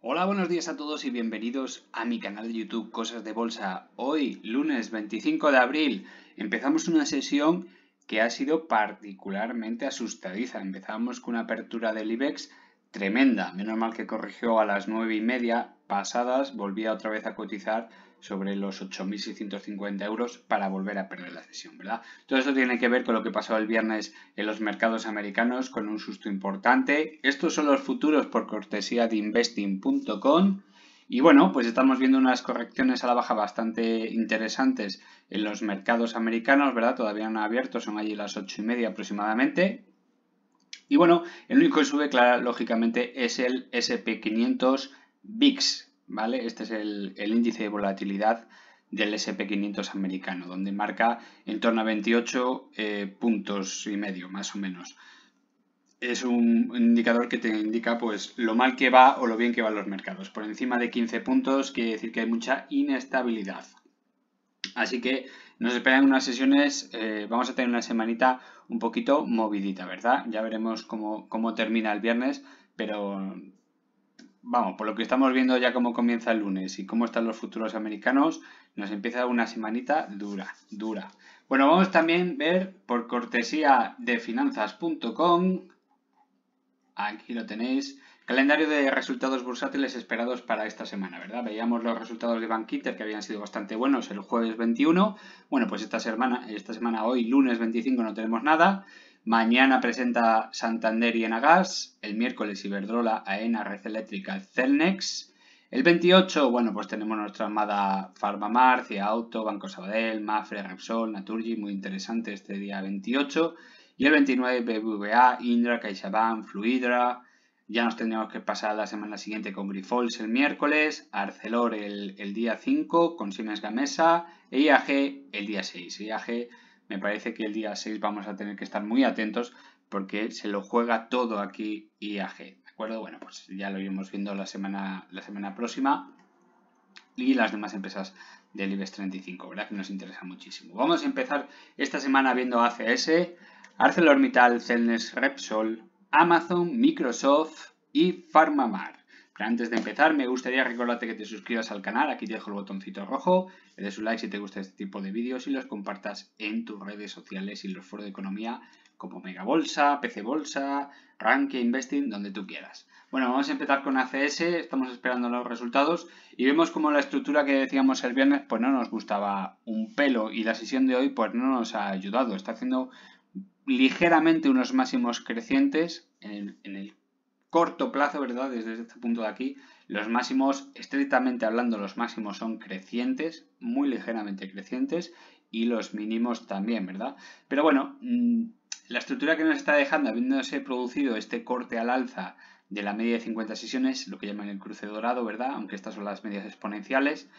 Hola, buenos días a todos y bienvenidos a mi canal de YouTube Cosas de Bolsa. Hoy, lunes 25 de abril, empezamos una sesión que ha sido particularmente asustadiza. Empezamos con una apertura del IBEX tremenda. Menos mal que corrigió a las 9 y media pasadas, volvía otra vez a cotizar sobre los 8.650 euros para volver a perder la sesión, ¿verdad? Todo eso tiene que ver con lo que pasó el viernes en los mercados americanos con un susto importante. Estos son los futuros por cortesía de investing.com. Y bueno, pues estamos viendo unas correcciones a la baja bastante interesantes en los mercados americanos, ¿verdad? Todavía no abierto, son allí las 8 y media aproximadamente. Y bueno, el único que sube, claro, lógicamente, es el SP500 VIX, ¿vale? Este es el, índice de volatilidad del SP500 americano, donde marca en torno a 28 eh, puntos y medio, más o menos. Es un indicador que te indica pues, lo mal que va o lo bien que van los mercados. Por encima de 15 puntos quiere decir que hay mucha inestabilidad. Así que nos esperan unas sesiones, eh, vamos a tener una semanita un poquito movidita, ¿verdad? Ya veremos cómo, cómo termina el viernes, pero vamos, por lo que estamos viendo ya cómo comienza el lunes y cómo están los futuros americanos, nos empieza una semanita dura, dura. Bueno, vamos también a ver por cortesía de finanzas.com, aquí lo tenéis, calendario de resultados bursátiles esperados para esta semana, ¿verdad? Veíamos los resultados de Bank que habían sido bastante buenos el jueves 21, bueno, pues esta semana, esta semana hoy, lunes 25, no tenemos nada. Mañana presenta Santander y Enagas, el miércoles Iberdrola, AENA, Red Eléctrica, Celnex. El 28, bueno, pues tenemos nuestra armada Farmamar, marcia Auto, Banco Sabadell, Mafre, Repsol, Naturgy, muy interesante este día 28. Y el 29, BBVA, Indra, CaixaBank, Fluidra. Ya nos tendremos que pasar la semana siguiente con Grifols el miércoles, Arcelor el, día 5, con Siemens Gamesa e IAG el día 6. E IAG me parece que el día 6 vamos a tener que estar muy atentos porque se lo juega todo aquí IAG, ¿de acuerdo? Bueno, pues ya lo iremos viendo la semana, la semana próxima y las demás empresas del IBEX 35, ¿verdad? Que nos interesa muchísimo. Vamos a empezar esta semana viendo ACS, ArcelorMittal, Celnes, Repsol, Amazon, Microsoft y Farmamar. Pero antes de empezar, me gustaría recordarte que te suscribas al canal, aquí te dejo el botoncito rojo, le des un like si te gusta este tipo de vídeos y los compartas en tus redes sociales y los foros de economía como Megabolsa, PC Bolsa, Ranking, Investing, donde tú quieras. Bueno, vamos a empezar con ACS, estamos esperando los resultados y vemos como la estructura que decíamos el viernes pues no nos gustaba un pelo y la sesión de hoy pues no nos ha ayudado, está haciendo ligeramente unos máximos crecientes en el corto plazo, ¿verdad? Desde este punto de aquí, los máximos, estrictamente hablando, los máximos son crecientes, muy ligeramente crecientes, y los mínimos también, ¿verdad? Pero bueno, mm, la estructura que nos está dejando, habiéndose producido este corte al alza de la media de 50 sesiones, lo que llaman el cruce dorado, ¿verdad? Aunque estas son las medias exponenciales,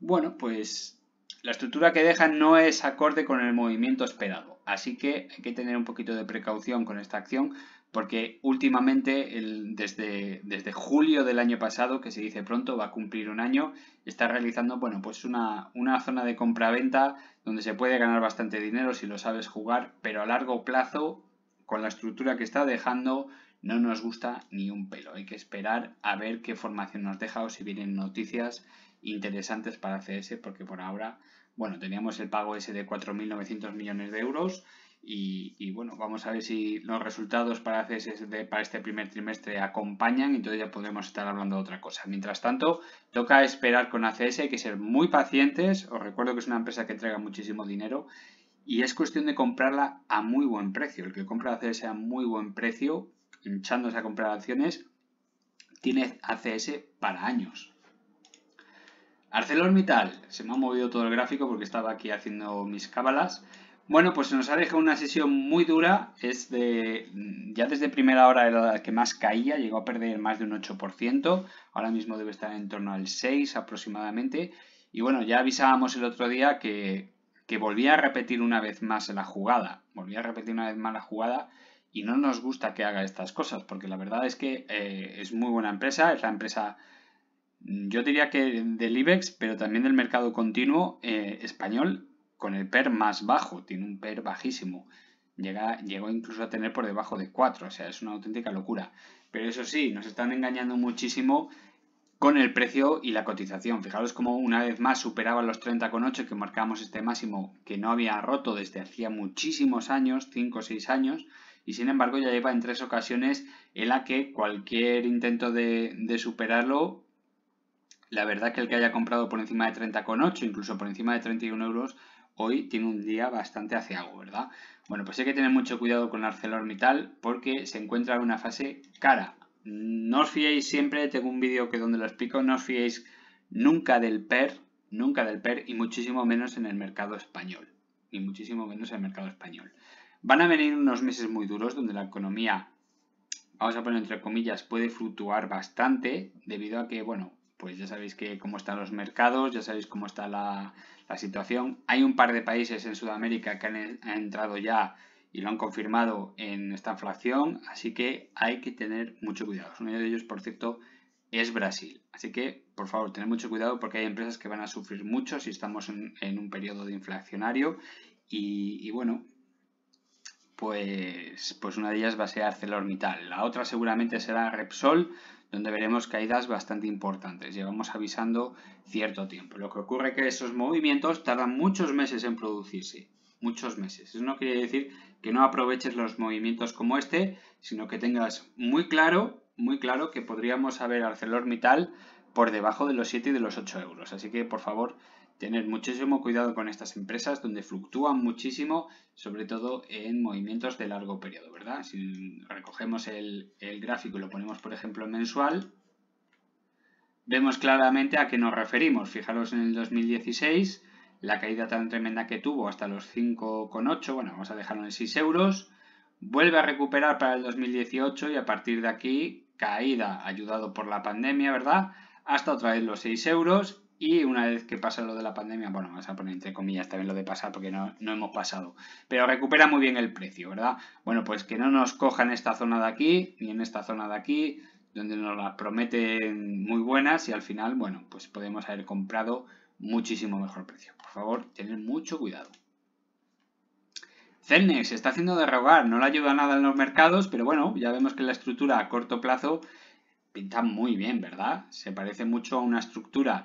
bueno, pues la estructura que deja no es acorde con el movimiento esperado, así que hay que tener un poquito de precaución con esta acción porque últimamente, desde, julio del año pasado, que se dice pronto, va a cumplir un año, está realizando, bueno, pues una, una zona de compra-venta donde se puede ganar bastante dinero si lo sabes jugar, pero a largo plazo, con la estructura que está dejando, no nos gusta ni un pelo. Hay que esperar a ver qué formación nos deja o si vienen noticias interesantes para CS, porque por ahora, bueno, teníamos el pago ese de 4.900 millones de euros y, bueno, vamos a ver si los resultados para, para este primer trimestre acompañan, y entonces ya podremos estar hablando de otra cosa. Mientras tanto, toca esperar con ACS, hay que ser muy pacientes. Os recuerdo que es una empresa que entrega muchísimo dinero y es cuestión de comprarla a muy buen precio. El que compra ACS a muy buen precio, hinchándose a comprar acciones, tiene ACS para años. ArcelorMittal, se me ha movido todo el gráfico porque estaba aquí haciendo mis cábalas. Bueno, pues se nos ha dejado una sesión muy dura. Es de, ya desde primera hora era la que más caía, llegó a perder más de un 8%. Ahora mismo debe estar en torno al 6 aproximadamente. Y bueno, ya avisábamos el otro día que, volvía a repetir una vez más la jugada. Volvía a repetir una vez más la jugada y no nos gusta que haga estas cosas porque la verdad es que eh, es muy buena empresa. Es la empresa, yo diría que del IBEX, pero también del mercado continuo eh, español con el PER más bajo, tiene un PER bajísimo. llegó incluso a tener por debajo de 4, o sea, es una auténtica locura. Pero eso sí, nos están engañando muchísimo con el precio y la cotización. Fijaros cómo una vez más superaba los 30,8 que marcamos este máximo que no había roto desde hacía muchísimos años, 5 o 6 años, y sin embargo ya lleva en tres ocasiones en la que cualquier intento de, de superarlo, la verdad que el que haya comprado por encima de 30,8, incluso por encima de 31 euros, hoy tiene un día bastante aciago, ¿verdad? Bueno, pues hay que tener mucho cuidado con ArcelorMittal porque se encuentra en una fase cara. No os fiéis siempre, tengo un vídeo que donde lo explico, no os fiéis nunca del PER, nunca del PER y muchísimo menos en el mercado español. Y muchísimo menos en el mercado español. Van a venir unos meses muy duros donde la economía, vamos a poner entre comillas, puede fluctuar bastante debido a que, bueno, pues ya sabéis que cómo están los mercados, ya sabéis cómo está la, situación. Hay un par de países en Sudamérica que han, entrado ya y lo han confirmado en esta inflación, así que hay que tener mucho cuidado. Uno de ellos, por cierto, es Brasil. Así que, por favor, tened mucho cuidado porque hay empresas que van a sufrir mucho si estamos en, un periodo de inflacionario. Y, bueno, pues, pues una de ellas va a ser ArcelorMittal. La otra seguramente será Repsol donde veremos caídas bastante importantes. Llevamos avisando cierto tiempo. Lo que ocurre es que esos movimientos tardan muchos meses en producirse. Muchos meses. Eso no quiere decir que no aproveches los movimientos como este, sino que tengas muy claro, muy claro que podríamos haber ArcelorMittal por debajo de los 7 y de los 8 euros. Así que, por favor, tener muchísimo cuidado con estas empresas donde fluctúan muchísimo, sobre todo en movimientos de largo periodo, ¿verdad? Si recogemos el, gráfico y lo ponemos, por ejemplo, mensual, vemos claramente a qué nos referimos. Fijaros en el 2016, la caída tan tremenda que tuvo hasta los 5,8, bueno, vamos a dejarlo en 6 euros, vuelve a recuperar para el 2018 y a partir de aquí, caída ayudado por la pandemia, ¿verdad? Hasta otra vez los 6 euros y una vez que pasa lo de la pandemia, bueno, vamos a poner entre comillas también lo de pasar porque no, hemos pasado, pero recupera muy bien el precio, ¿verdad? Bueno, pues que no nos coja en esta zona de aquí ni en esta zona de aquí, donde nos la prometen muy buenas y al final, bueno, pues podemos haber comprado muchísimo mejor precio. Por favor, tener mucho cuidado. CELNEX se está haciendo de no le ayuda nada en los mercados, pero bueno, ya vemos que la estructura a corto plazo pinta muy bien, ¿verdad? Se parece mucho a una estructura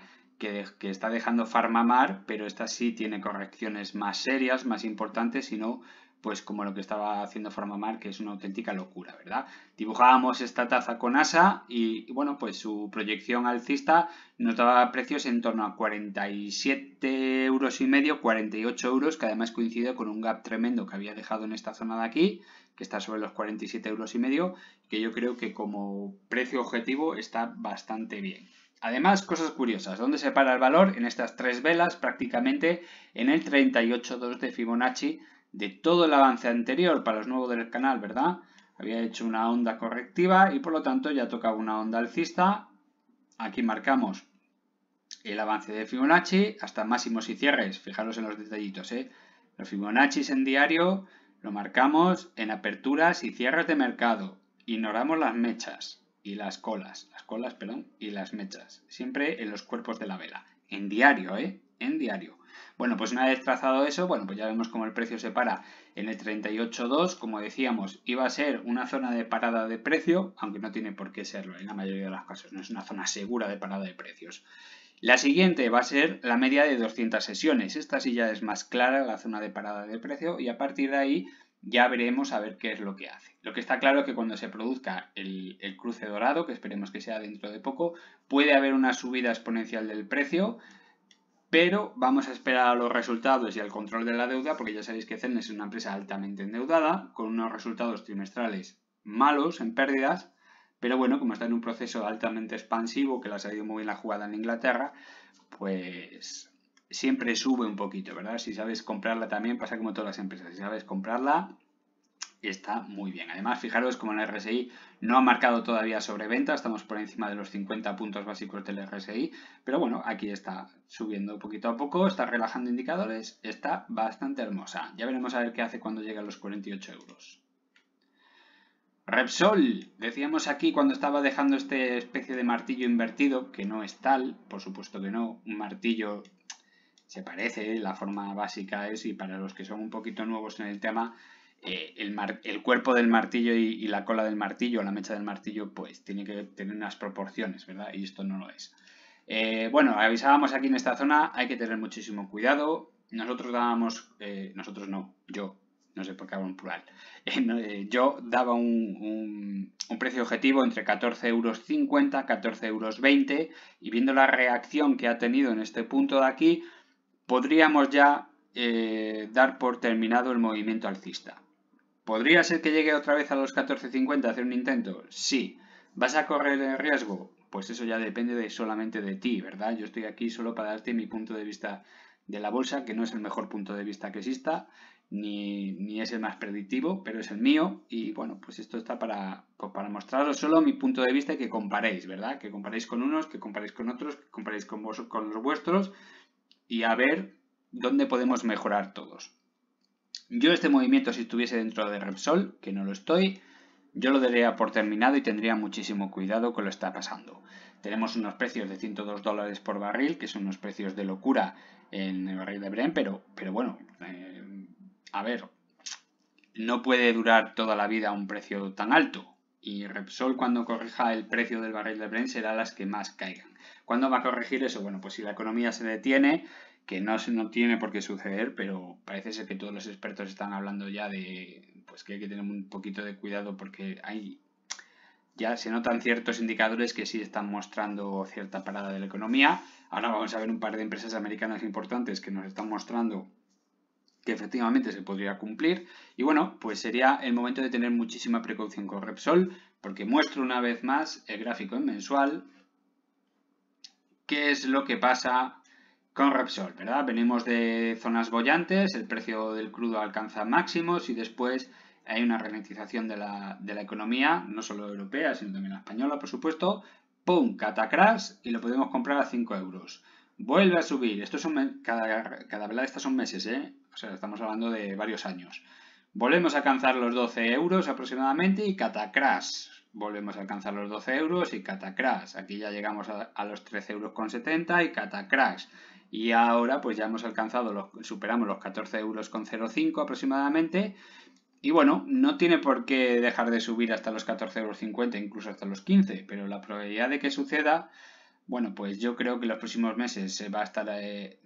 que, está dejando Farmamar, pero esta sí tiene correcciones más serias, más importantes, y no pues como lo que estaba haciendo Farmamar, que es una auténtica locura, ¿verdad? Dibujábamos esta taza con asa y, bueno, pues su proyección alcista nos daba precios en torno a 47 euros y medio, 48 euros, que además coincide con un gap tremendo que había dejado en esta zona de aquí, que está sobre los 47 euros y medio, que yo creo que como precio objetivo está bastante bien. Además, cosas curiosas, ¿dónde se para el valor? En estas tres velas, prácticamente en el 38.2 de Fibonacci de todo el avance anterior para los nuevos del canal, ¿verdad? Había hecho una onda correctiva y por lo tanto ya tocaba una onda alcista. Aquí marcamos el avance de Fibonacci hasta máximos y cierres. Fijaros en los detallitos, ¿eh? Los Fibonacci en diario lo marcamos en aperturas y cierres de mercado. Ignoramos las mechas y las colas, las colas, perdón, y las mechas, siempre en los cuerpos de la vela, en diario, ¿eh? En diario. Bueno, pues una vez trazado eso, bueno, pues ya vemos cómo el precio se para en el 38.2, como decíamos, iba a ser una zona de parada de precio, aunque no tiene por qué serlo en la mayoría de las casos, no es una zona segura de parada de precios. La siguiente va a ser la media de 200 sesiones. Esta sí ya es más clara la zona de parada de precio y a partir de ahí ya veremos a ver qué es lo que hace. Lo que está claro es que cuando se produzca el, cruce dorado, que esperemos que sea dentro de poco, puede haber una subida exponencial del precio, pero vamos a esperar a los resultados y al control de la deuda, porque ya sabéis que CERN es una empresa altamente endeudada, con unos resultados trimestrales malos, en pérdidas, pero bueno, como está en un proceso altamente expansivo, que le ha salido muy bien la jugada en Inglaterra, pues siempre sube un poquito, ¿verdad? Si sabes comprarla también, pasa como todas las empresas, si sabes comprarla, está muy bien. Además, fijaros como el RSI no ha marcado todavía sobreventa, estamos por encima de los 50 puntos básicos del RSI, pero bueno, aquí está subiendo poquito a poco, está relajando indicadores, está bastante hermosa. Ya veremos a ver qué hace cuando llega a los 48 euros. Repsol, decíamos aquí cuando estaba dejando este especie de martillo invertido, que no es tal, por supuesto que no, un martillo se parece, la forma básica es, y para los que son un poquito nuevos en el tema, eh, el, el, cuerpo del martillo y, la cola del martillo, la mecha del martillo, pues tiene que tener unas proporciones, ¿verdad? Y esto no lo es. Eh, bueno, avisábamos aquí en esta zona, hay que tener muchísimo cuidado. Nosotros dábamos, eh, nosotros no, yo, no sé por qué hago un plural, yo daba un, un, un, precio objetivo entre 14,50 euros, 14,20 euros y viendo la reacción que ha tenido en este punto de aquí, podríamos ya eh, dar por terminado el movimiento alcista. ¿Podría ser que llegue otra vez a los 14.50 a hacer un intento? Sí. ¿Vas a correr el riesgo? Pues eso ya depende de, solamente de ti, ¿verdad? Yo estoy aquí solo para darte mi punto de vista de la bolsa, que no es el mejor punto de vista que exista, ni, es el más predictivo, pero es el mío. Y bueno, pues esto está pues para, mostraros solo mi punto de vista y que comparéis, ¿verdad? Que comparéis con unos, que comparéis con otros, que comparéis con, vos, con los vuestros y a ver dónde podemos mejorar todos. Yo este movimiento si estuviese dentro de Repsol, que no lo estoy, yo lo daría por terminado y tendría muchísimo cuidado con lo que está pasando. Tenemos unos precios de 102 dólares por barril, que son unos precios de locura en el barril de Bren, pero, pero bueno, eh, a ver, no puede durar toda la vida un precio tan alto y Repsol cuando corrija el precio del barril de Brent será las que más caigan. ¿Cuándo va a corregir eso? Bueno, pues si la economía se detiene, que no, no tiene por qué suceder, pero parece ser que todos los expertos están hablando ya de pues que hay que tener un poquito de cuidado porque hay ya se notan ciertos indicadores que sí están mostrando cierta parada de la economía. Ahora vamos a ver un par de empresas americanas importantes que nos están mostrando que efectivamente se podría cumplir. Y bueno, pues sería el momento de tener muchísima precaución con Repsol, porque muestro una vez más el gráfico en mensual, qué es lo que pasa con Repsol, ¿verdad? Venimos de zonas bollantes, el precio del crudo alcanza máximos y después hay una ralentización de la, economía, no solo europea, sino también española, por supuesto. ¡Pum! catacras, y lo podemos comprar a 5 euros. Vuelve a subir. Esto son cada, cada de estas son meses, ¿eh? O sea, estamos hablando de varios años. Volvemos a alcanzar los 12 euros aproximadamente y Catacrash. Volvemos a alcanzar los 12 euros y Catacrash. Aquí ya llegamos a, los 13 euros con 70 y Catacrash. Y ahora pues ya hemos alcanzado, los, superamos los 14 euros con 0,5 aproximadamente. Y bueno, no tiene por qué dejar de subir hasta los 14 euros, incluso hasta los 15, pero la probabilidad de que suceda bueno, pues yo creo que los próximos meses se va a estar eh,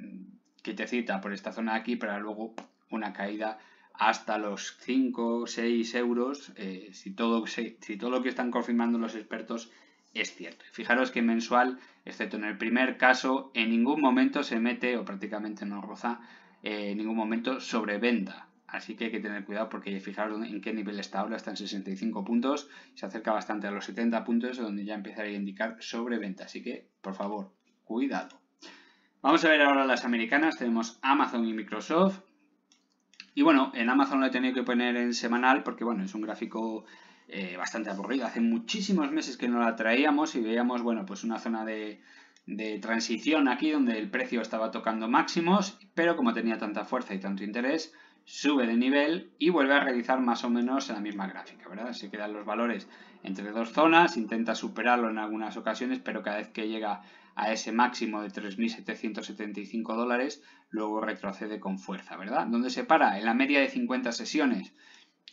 cita por esta zona aquí para luego una caída hasta los 5 o 6 euros eh, si, todo, si todo lo que están confirmando los expertos es cierto. Fijaros que mensual, excepto en el primer caso, en ningún momento se mete o prácticamente no roza eh, en ningún momento sobreventa. Así que hay que tener cuidado porque fijaros en qué nivel está ahora, está en 65 puntos, se acerca bastante a los 70 puntos donde ya empezaría a indicar sobreventa. Así que, por favor, cuidado. Vamos a ver ahora las americanas. Tenemos Amazon y Microsoft. Y bueno, en Amazon lo he tenido que poner en semanal porque bueno, es un gráfico eh, bastante aburrido. Hace muchísimos meses que no la traíamos y veíamos, bueno, pues una zona de, transición aquí donde el precio estaba tocando máximos, pero como tenía tanta fuerza y tanto interés, sube de nivel y vuelve a realizar más o menos la misma gráfica, ¿verdad? Se quedan los valores entre dos zonas, intenta superarlo en algunas ocasiones, pero cada vez que llega a ese máximo de 3.775 dólares, luego retrocede con fuerza, ¿verdad? ¿Dónde se para? En la media de 50 sesiones.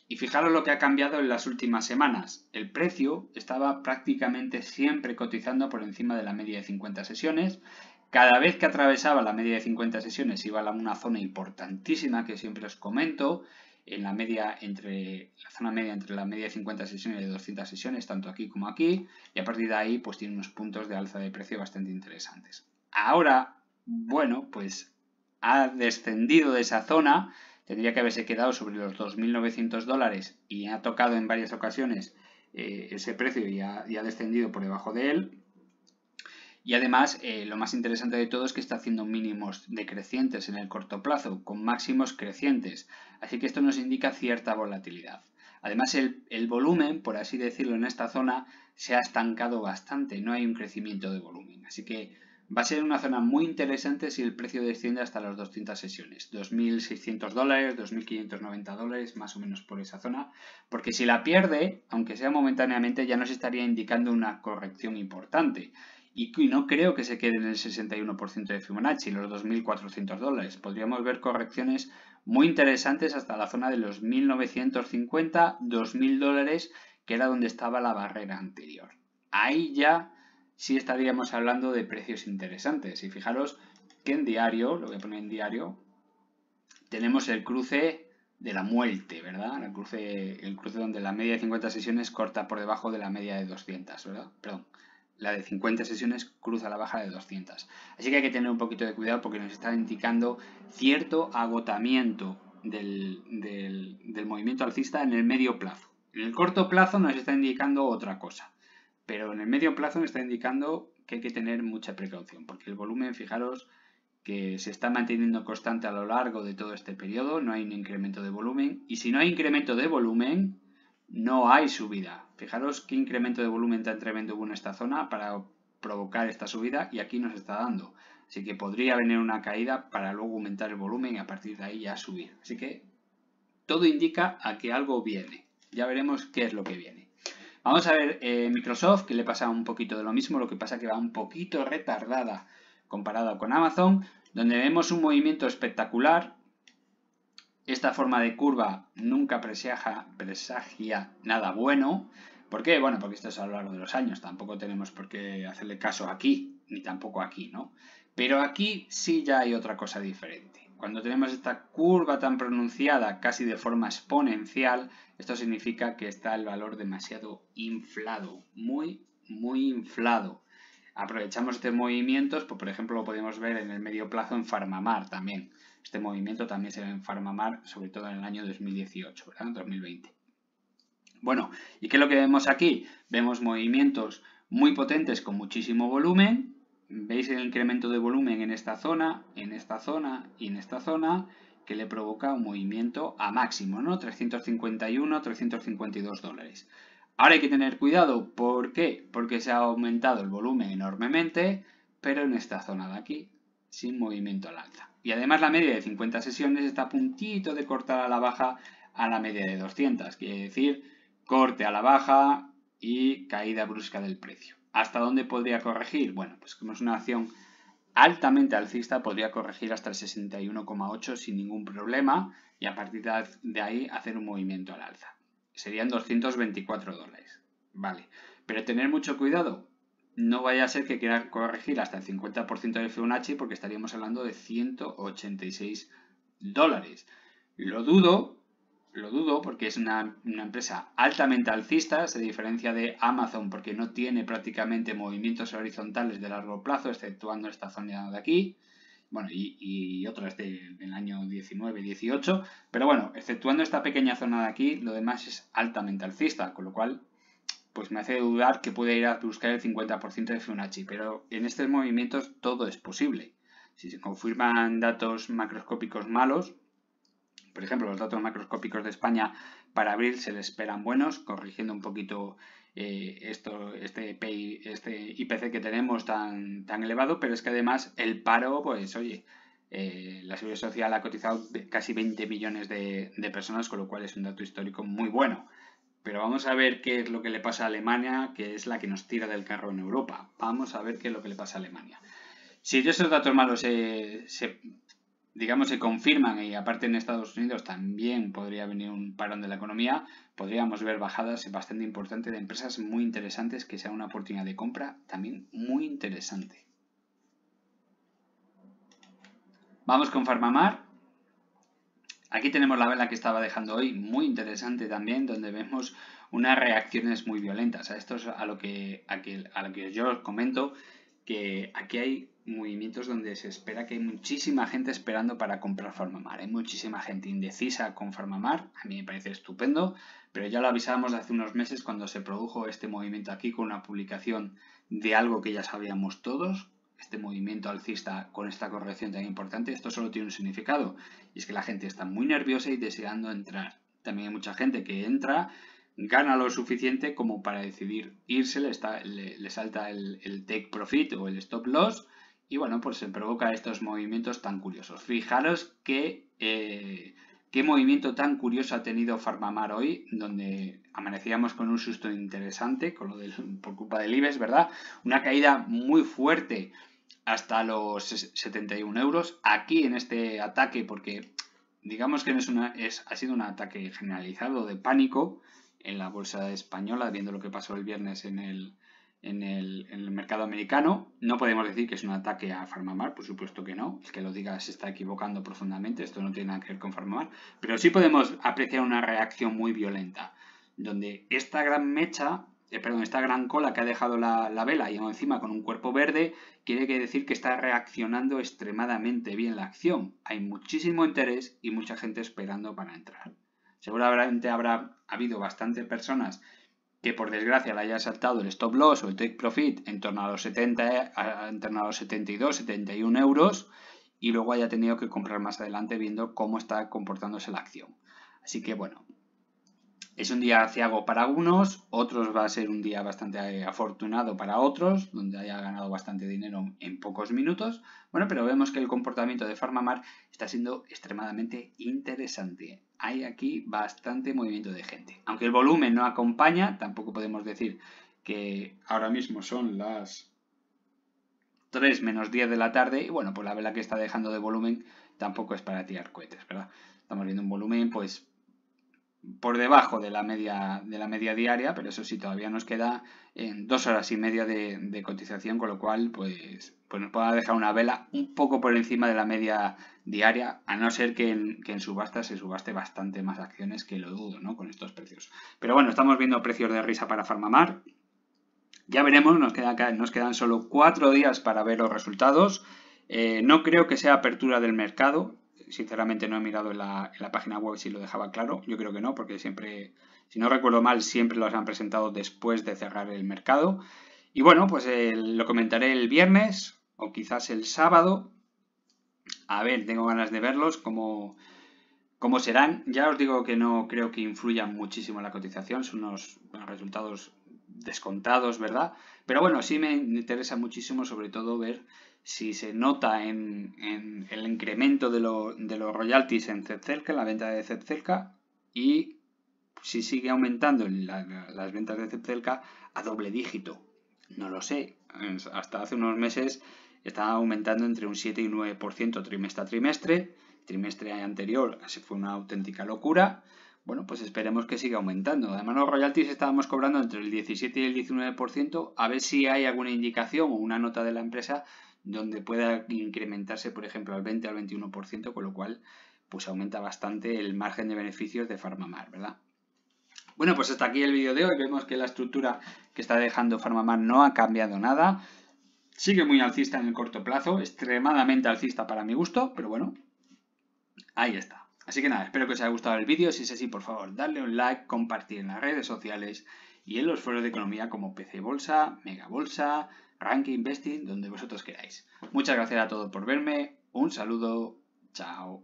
Y fijaros lo que ha cambiado en las últimas semanas. El precio estaba prácticamente siempre cotizando por encima de la media de 50 sesiones. Cada vez que atravesaba la media de 50 sesiones iba a una zona importantísima que siempre os comento en la media entre la zona media entre la media de 50 sesiones y de 200 sesiones, tanto aquí como aquí, y a partir de ahí pues tiene unos puntos de alza de precio bastante interesantes. Ahora, bueno, pues ha descendido de esa zona, tendría que haberse quedado sobre los 2.900 dólares y ha tocado en varias ocasiones eh, ese precio y ha descendido por debajo de él, y además, eh, lo más interesante de todo es que está haciendo mínimos decrecientes en el corto plazo, con máximos crecientes. Así que esto nos indica cierta volatilidad. Además, el, el volumen, por así decirlo, en esta zona se ha estancado bastante, no hay un crecimiento de volumen. Así que va a ser una zona muy interesante si el precio desciende hasta las 200 sesiones, 2.600 dólares, 2.590 dólares, más o menos por esa zona, porque si la pierde, aunque sea momentáneamente, ya nos estaría indicando una corrección importante y no creo que se quede en el 61% de Fibonacci, los 2.400 dólares. Podríamos ver correcciones muy interesantes hasta la zona de los 1.950, 2.000 dólares, que era donde estaba la barrera anterior. Ahí ya sí estaríamos hablando de precios interesantes. Y fijaros que en diario, lo voy a poner en diario, tenemos el cruce de la muerte, ¿verdad? El cruce, el cruce donde la media de 50 sesiones corta por debajo de la media de 200, ¿verdad? Perdón, la de 50 sesiones cruza la baja de 200. Así que hay que tener un poquito de cuidado porque nos está indicando cierto agotamiento del, movimiento alcista en el medio plazo. En el corto plazo nos está indicando otra cosa, pero en el medio plazo nos está indicando que hay que tener mucha precaución porque el volumen, fijaros, que se está manteniendo constante a lo largo de todo este periodo, no hay un incremento de volumen y si no hay incremento de volumen, no hay subida. Fijaros qué incremento de volumen tan tremendo hubo en esta zona para provocar esta subida y aquí nos está dando. Así que podría venir una caída para luego aumentar el volumen y a partir de ahí ya subir. Así que todo indica a que algo viene. Ya veremos qué es lo que viene. Vamos a ver eh, Microsoft, que le pasa un poquito de lo mismo, lo que pasa que va un poquito retardada comparada con Amazon, donde vemos un movimiento espectacular esta forma de curva nunca presagia, nada bueno. ¿Por qué? Bueno, porque esto es a lo largo de los años. Tampoco tenemos por qué hacerle caso aquí, ni tampoco aquí, ¿no? Pero aquí sí ya hay otra cosa diferente. Cuando tenemos esta curva tan pronunciada, casi de forma exponencial, esto significa que está el valor demasiado inflado, muy, muy inflado. Aprovechamos estos movimientos, pues, por ejemplo lo podemos ver en el medio plazo en Farmamar también. Este movimiento también se ve en Farmamar, sobre todo en el año 2018, ¿verdad? 2020. Bueno, ¿y qué es lo que vemos aquí? Vemos movimientos muy potentes con muchísimo volumen. Veis el incremento de volumen en esta zona, en esta zona y en esta zona, que le provoca un movimiento a máximo, ¿no? 351, 352 dólares. Ahora hay que tener cuidado, ¿por qué? Porque se ha aumentado el volumen enormemente, pero en esta zona de aquí, sin movimiento al alza. Y además la media de 50 sesiones está a puntito de cortar a la baja a la media de 200, quiere decir corte a la baja y caída brusca del precio. ¿Hasta dónde podría corregir? Bueno, pues como es una acción altamente alcista, podría corregir hasta el 61,8 sin ningún problema y a partir de ahí hacer un movimiento al alza. Serían 224 dólares. Vale, pero tener mucho cuidado no vaya a ser que quiera corregir hasta el 50% del F1H porque estaríamos hablando de 186 dólares. Lo dudo, lo dudo porque es una, empresa altamente alcista, se diferencia de Amazon porque no tiene prácticamente movimientos horizontales de largo plazo, exceptuando esta zona de aquí, bueno, y, otras del año 19-18, pero bueno, exceptuando esta pequeña zona de aquí, lo demás es altamente alcista, con lo cual pues me hace dudar que pueda ir a buscar el 50% de Fibonacci, pero en estos movimientos todo es posible. Si se confirman datos macroscópicos malos, por ejemplo, los datos macroscópicos de España para abril se les esperan buenos, corrigiendo un poquito eh, esto, este, este IPC que tenemos tan, elevado, pero es que además el paro, pues oye, eh, la seguridad social ha cotizado casi 20 millones de personas, con lo cual es un dato histórico muy bueno. Pero vamos a ver qué es lo que le pasa a Alemania, que es la que nos tira del carro en Europa. Vamos a ver qué es lo que le pasa a Alemania. Si estos datos malos se, digamos, se confirman y aparte en Estados Unidos también podría venir un parón de la economía, podríamos ver bajadas bastante importantes de empresas muy interesantes que sea una oportunidad de compra también muy interesante. Vamos con Farmamar. Aquí tenemos la vela que estaba dejando hoy, muy interesante también, donde vemos unas reacciones muy violentas. A esto es a lo que, a lo que yo os comento, que aquí hay movimientos donde se espera que hay muchísima gente esperando para comprar Farmamar. Hay muchísima gente indecisa con Farmamar, a mí me parece estupendo, pero ya lo avisábamos hace unos meses cuando se produjo este movimiento aquí con una publicación de algo que ya sabíamos todos, este movimiento alcista con esta corrección tan importante, esto solo tiene un significado y es que la gente está muy nerviosa y deseando entrar. También hay mucha gente que entra, gana lo suficiente como para decidir irse, le, salta el, take profit o el stop loss y bueno, pues se provoca estos movimientos tan curiosos. Fijaros que... Eh, qué movimiento tan curioso ha tenido Farmamar hoy, donde amanecíamos con un susto interesante con lo por culpa del Libes ¿verdad? Una caída muy fuerte hasta los 71 euros. Aquí en este ataque, porque digamos que es una, es, ha sido un ataque generalizado de pánico en la bolsa española, viendo lo que pasó el viernes en el, en el, en el mercado americano. No podemos decir que es un ataque a Farmamar, por supuesto que no. El que lo diga se está equivocando profundamente, esto no tiene nada que ver con Farmamar. Pero sí podemos apreciar una reacción muy violenta, donde esta gran mecha eh, perdón, esta gran cola que ha dejado la, vela y encima con un cuerpo verde, quiere decir que está reaccionando extremadamente bien la acción. Hay muchísimo interés y mucha gente esperando para entrar. Seguramente habrá habido bastantes personas que por desgracia le haya saltado el stop loss o el take profit en torno a los, 70, en torno a los 72, 71 euros y luego haya tenido que comprar más adelante viendo cómo está comportándose la acción. Así que bueno, es un día aciago para algunos, otros va a ser un día bastante eh, afortunado para otros, donde haya ganado bastante dinero en pocos minutos. Bueno, pero vemos que el comportamiento de Farmamar está siendo extremadamente interesante. Hay aquí bastante movimiento de gente. Aunque el volumen no acompaña, tampoco podemos decir que ahora mismo son las 3 menos 10 de la tarde y bueno, pues la vela que está dejando de volumen tampoco es para tirar cohetes, ¿verdad? Estamos viendo un volumen pues por debajo de la media, de la media diaria, pero eso sí, todavía nos queda en dos horas y media de, cotización, con lo cual pues, pues nos pueda dejar una vela un poco por encima de la media diaria, a no ser que en, que en, subasta se subaste bastante más acciones, que lo dudo, ¿no? Con estos precios. Pero bueno, estamos viendo precios de risa para Farmamar. Ya veremos, nos, queda, nos quedan solo cuatro días para ver los resultados. Eh, no creo que sea apertura del mercado, sinceramente no he mirado en la, la, página web si lo dejaba claro. Yo creo que no, porque siempre, si no recuerdo mal, siempre los han presentado después de cerrar el mercado. Y bueno, pues eh, lo comentaré el viernes o quizás el sábado. A ver, tengo ganas de verlos, como cómo serán. Ya os digo que no creo que influyan muchísimo en la cotización, son unos resultados descontados, ¿verdad? Pero bueno, sí me interesa muchísimo sobre todo ver si se nota en, el incremento de, los royalties en Cepcelca, en la venta de Cepcelca y si sigue aumentando las ventas de Cepcelca a doble dígito. No lo sé. Hasta hace unos meses estaba aumentando entre un 7 y un 9% trimestre a trimestre. trimestre anterior así fue una auténtica locura. Bueno, pues esperemos que siga aumentando. Además, los royalties estábamos cobrando entre el 17 y el 19%. A ver si hay alguna indicación o una nota de la empresa donde pueda incrementarse, por ejemplo, al 20 al 21%, con lo cual pues aumenta bastante el margen de beneficios de PharmaMar, ¿verdad? Bueno, pues hasta aquí el vídeo de hoy. Vemos que la estructura que está dejando PharmaMar no ha cambiado nada. Sigue muy alcista en el corto plazo, extremadamente alcista para mi gusto, pero bueno, ahí está. Así que nada, espero que os haya gustado el vídeo. Si es así, por favor, darle un like, compartir en las redes sociales y en los foros de economía como PC Bolsa, Mega Bolsa, ranking, Investing donde vosotros queráis. Muchas gracias a todos por verme. Un saludo. Chao.